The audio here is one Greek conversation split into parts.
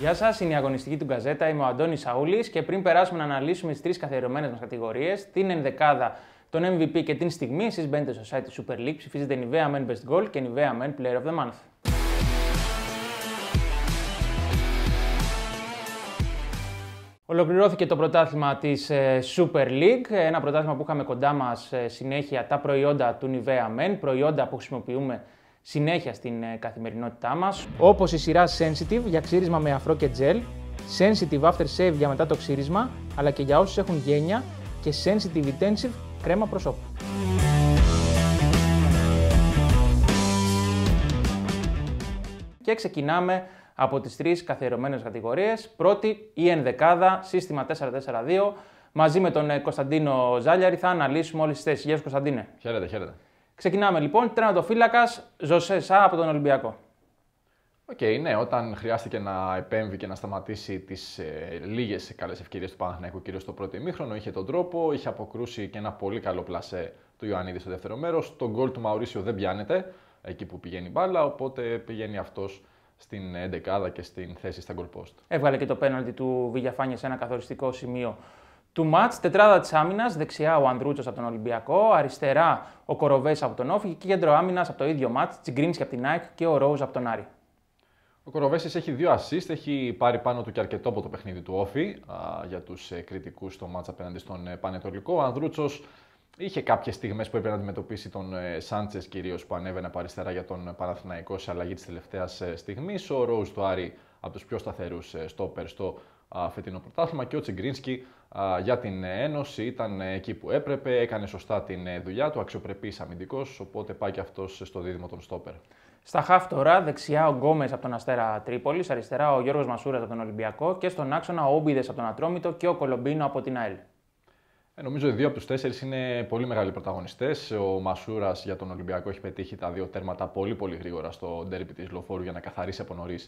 Γεια σας, είναι η αγωνιστική του Γκαζέτα. Είμαι ο Αντώνης Σαούλης και πριν περάσουμε να αναλύσουμε τις τρεις καθιερωμένες μας κατηγορίες, την ενδεκάδα, τον MVP και την στιγμή, εσείς μπαίνετε στο site της Super League, ψηφίζετε Nivea Men Best Goal και Nivea Men Player of the Month. Ολοκληρώθηκε το πρωτάθλημα της ε, Super League, ένα πρωτάθλημα που είχαμε κοντά μας ε, συνέχεια τα προϊόντα του Nivea Men, προϊόντα που χρησιμοποιούμε συνέχεια στην ε, καθημερινότητά μας, όπως η σειρά Sensitive για ξύρισμα με αφρό και τζελ, Sensitive After Shave για μετά το ξύρισμα, αλλά και για όσους έχουν γένεια και Sensitive Intensive κρέμα προσώπου. Και ξεκινάμε από τις τρεις καθιερωμένες κατηγορίες. Πρώτη, η ενδεκάδα, σύστημα 442. Μαζί με τον ε, Κωνσταντίνο Ζάλιαρη θα αναλύσουμε όλες τις θέσεις. Γεια σου Κωνσταντίνε. Χαίρετε, χαίρετε. Ξεκινάμε λοιπόν. φύλακα, Ζωσέ Σά από τον Ολυμπιακό. Οκ, okay, ναι, όταν χρειάστηκε να επέμβει και να σταματήσει τις ε, λίγες καλές ευκαιρίες του Παναθηναϊκού, κυρίως στο πρώτο ημίχρονο, είχε τον τρόπο, είχε αποκρούσει και ένα πολύ καλό πλασέ του Ιωαννίδη στο δεύτερο μέρος. Το γκολ του Μαουρίσιο δεν πιάνεται εκεί που πηγαίνει η μπάλα, οπότε πηγαίνει αυτός στην 11 και στην θέση στα γκολ post. Έβγαλε και το πέναλτι του Βηγιαφάνια σε ένα καθοριστικό σημείο του μάτ, τετράδα της άμυνας, δεξιά ο Ανδρούτσος από τον Ολυμπιακό, αριστερά ο Κοροβές από τον Όφη και κέντρο άμυνας από το ίδιο μάτ, Τσιγκρίνσκι από την ΑΕΚ και ο Ρόουζ από τον Άρη. Ο Κοροβέση έχει δύο assist, έχει πάρει πάνω του και αρκετό από το παιχνίδι του Όφη α, για τους ε, κριτικούς στο μάτσα απέναντι στον ε, Πανετολικό. Ο Ανδρούτσος είχε κάποιες στιγμές που έπρεπε να αντιμετωπίσει τον ε, Σάντσες κυρίως που ανέβαινε από αριστερά για τον ε, Παναθηναϊκό σε αλλαγή της τελευταίας ε, στιγμής. Ο ρόου του Άρη από τους πιο σταθερούς ε, στόπερ στο φετινό πρωτάθλημα και ο Τσιγκρίνσκι για την Ένωση, ήταν ε, εκεί που έπρεπε, έκανε σωστά την ε, δουλειά του, αξιοπρεπής αμυντικός, οπότε πάει και αυτός στο δίδυμο των στόπερ. Στα χαφ τώρα, δεξιά ο Γκόμες από τον Αστέρα Τρίπολης, αριστερά ο Γιώργος Μασούρας από τον Ολυμπιακό και στον άξονα ο Όμπιδε από τον Ατρόμητο και ο Κολομπίνο από την ΑΕΛ. Ε, νομίζω οι δύο από τους τέσσερις είναι πολύ μεγάλοι πρωταγωνιστές. Ο Μασούρας για τον Ολυμπιακό έχει πετύχει τα δύο τέρματα πολύ πολύ γρήγορα στο ντέρμπι της Λοφόρου για να καθαρίσει από νωρίς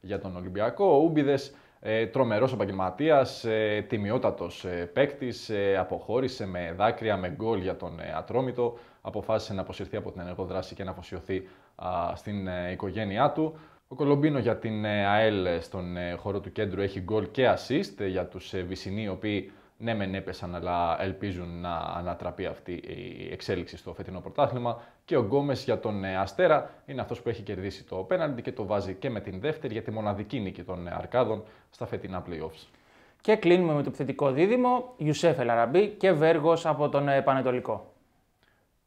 για τον Ολυμπιακό. Ο Ούμπιδες ε, Τρομερός επαγγελματίας, ε, τιμιότατος ε, παίκτης, ε, αποχώρησε με δάκρυα, με γκολ για τον ε, Ατρόμητο. Αποφάσισε να αποσυρθεί από την ενεργό δράση και να αφοσιωθεί στην οικογένειά του. Ο Κολομπίνο για την ΑΕΛ στον χώρο του κέντρου έχει γκολ και assist για τους Βυσσινοί, ναι, μεν έπεσαν, αλλά ελπίζουν να ανατραπεί αυτή η εξέλιξη στο φετινό πρωτάθλημα. Και ο Γκόμες για τον ε, Αστέρα είναι αυτός που έχει κερδίσει το πέναντι και το βάζει και με την δεύτερη για τη μοναδική νίκη των ε, Αρκάδων στα φετινά playoffs. Και κλείνουμε με το επιθετικό δίδυμο Ιουσέφ Ελαραμπή και Βέργος από τον ε, Πανετολικό.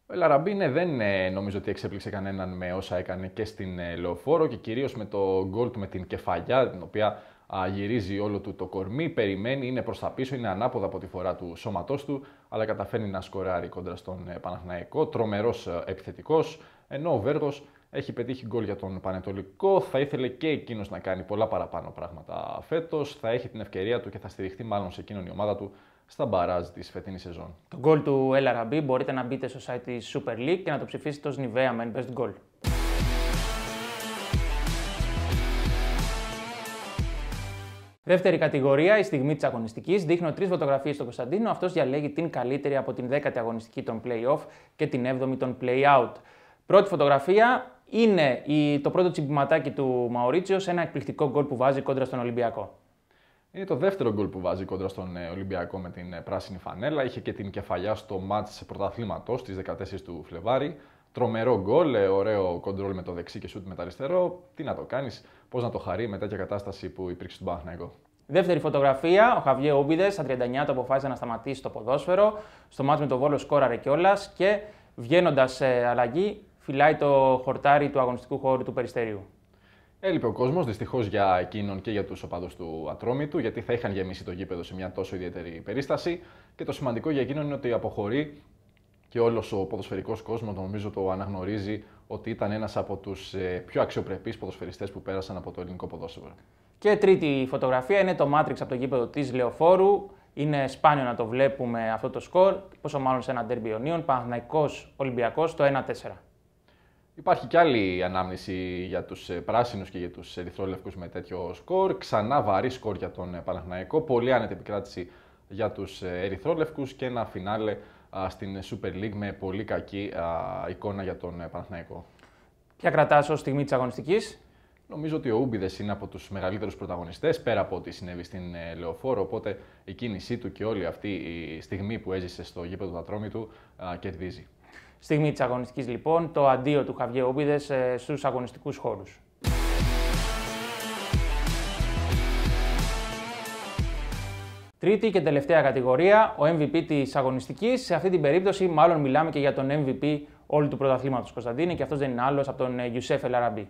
Ο Ελαραμπή ναι, δεν νομίζω ότι εξέπληξε κανέναν με όσα έκανε και στην Λεωφόρο και κυρίως με το γκολτ με την κεφαλιά, την οποία α, γυρίζει όλο του το κορμί, περιμένει, είναι προς τα πίσω, είναι ανάποδα από τη φορά του σώματός του, αλλά καταφέρνει να σκοράρει κόντρα στον ε, Παναθηναϊκό, τρομερός ε, επιθετικός, ενώ ο Βέργος έχει πετύχει γκολ για τον Πανετολικό. Θα ήθελε και εκείνος να κάνει πολλά παραπάνω πράγματα φέτος. Θα έχει την ευκαιρία του και θα στηριχτεί μάλλον σε εκείνον η ομάδα του στα μπαράζ της φετινής σεζόν. Το γκολ του LRB μπορείτε να μπείτε στο site της Super League και να το ψηφίσετε ως Nivea Men Best Goal. Δεύτερη κατηγορία, η στιγμή της αγωνιστικής. Δείχνω τρεις φωτογραφίες στον Κωνσταντίνο. Αυτός διαλέγει την καλύτερη από την 10η αγωνιστική των play-off και την 7η των play-out. Πρώτη φωτογραφία είναι η, το πρώτο τσιμπηματάκι του Μαωρίτσιος σε ένα εκπληκτικό γκολ που βάζει κόντρα στον Ολυμπιακό. Είναι το δεύτερο γκολ που βάζει κόντρα στον ε, Ολυμπιακό με την ε, πράσινη φανέλα. Είχε και την κεφαλιά στο μάτς πρωταθλήματος στις 14 του Φλεβάρι. Τρομερό γκολ, ε, ωραίο κοντρόλ με το δεξί και σούτ με το αριστερό. Τι να το κάνεις, πώς να το χαρεί μετά τέτοια κατάσταση που υπήρξε στον Παναθηναϊκό. Δεύτερη φωτογραφία, ο Χαβιέ Ούμπιδες στα 39 το αποφάσισε να σταματήσει το ποδόσφαιρο. Στο μάτι με τον Βόλο σκόραρε κιόλας και βγαίνοντας αλλαγή, φυλάει το χορτάρι του αγωνιστικού χώρου του Περιστερίου. Έλειπε ο κόσμος, δυστυχώς για εκείνον και για τους οπαδούς του του, γιατί θα είχαν γεμίσει το γήπεδο σε μια τόσο ιδιαίτερη περίσταση. Και το σημαντικό για εκείνον είναι ότι αποχωρεί και όλος ο ποδοσφαιρικός κόσμος νομίζω το αναγνωρίζει ότι ήταν ένας από τους ε, πιο αξιοπρεπείς ποδοσφαιριστές που πέρασαν από το ελληνικό ποδόσφαιρο. Και τρίτη φωτογραφία είναι το Matrix από το γήπεδο της Λεωφόρου. Είναι σπάνιο να το βλέπουμε αυτό το σκορ, πόσο μάλλον σε ένα ντέρμπι Ιωνίων, Παναθηναϊκός Ολυμπιακός το 1-4. Υπάρχει κι άλλη ανάμνηση για τους ε, πράσινους και για τους ερυθρόλευκους με τέτοιο σκορ. Ξανά βαρύ σκορ για τον ε, Παναθηναϊκό, πολύ άνετη επικράτηση για τους ερυθρόλευκους και ένα φινάλε στην Super League με πολύ κακή εικόνα για τον ε, Παναθηναϊκό. Ποια κρατάς ως στιγμή της αγωνιστικής. Νομίζω ότι ο Ούμπιδες είναι από τους μεγαλύτερους πρωταγωνιστές, πέρα από ό,τι συνέβη στην ε, Λεωφόρο. Οπότε η κίνησή του και όλη αυτή η στιγμή που έζησε στο γήπεδο του ατρόμητου του κερδίζει. Στιγμή της αγωνιστικής, λοιπόν, το αντίο του Χαβιέ Ούμπιδες ε, στους αγωνιστικούς χώρους. Τρίτη και τελευταία κατηγορία, ο MVP της αγωνιστικής. Σε αυτή την περίπτωση, μάλλον μιλάμε και για τον MVP όλου του πρωταθλήματος Κωνσταντίνη και αυτός δεν είναι άλλος από τον Γιουσέφ ε, Ελαραμπή.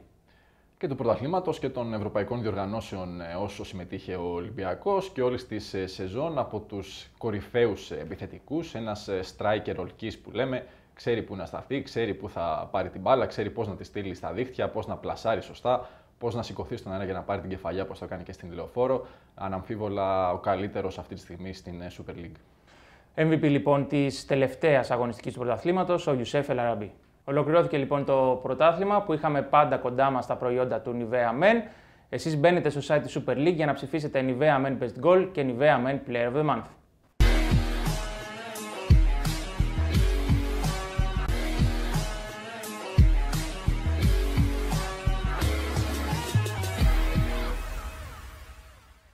Και του πρωταθλήματος και των ευρωπαϊκών διοργανώσεων, ε, όσο συμμετείχε ο Ολυμπιακός και όλη τη ε, σεζόν από τους κορυφαίους επιθετικούς. Ένας striker ολική που λέμε, ξέρει που να σταθεί, ξέρει που θα πάρει την μπάλα, ξέρει πώς να τη στείλει στα δίχτυα, πώς να πλασάρει σωστά, πώς να σηκωθείς στον αέρα για να πάρει την κεφαλιά, όπω το κάνει και στην Λεωφόρο. Αναμφίβολα ο καλύτερος αυτή τη στιγμή στην ε, Super League. MVP λοιπόν της τελευταίας αγωνιστικής του πρωταθλήματος, ο Ιουσέφ Ελαραμπή. Ολοκληρώθηκε λοιπόν το πρωτάθλημα που είχαμε πάντα κοντά μας τα προϊόντα του Nivea Men. Εσείς μπαίνετε στο site της Super League για να ψηφίσετε Nivea Men Best Goal και Nivea Men Player of the Month.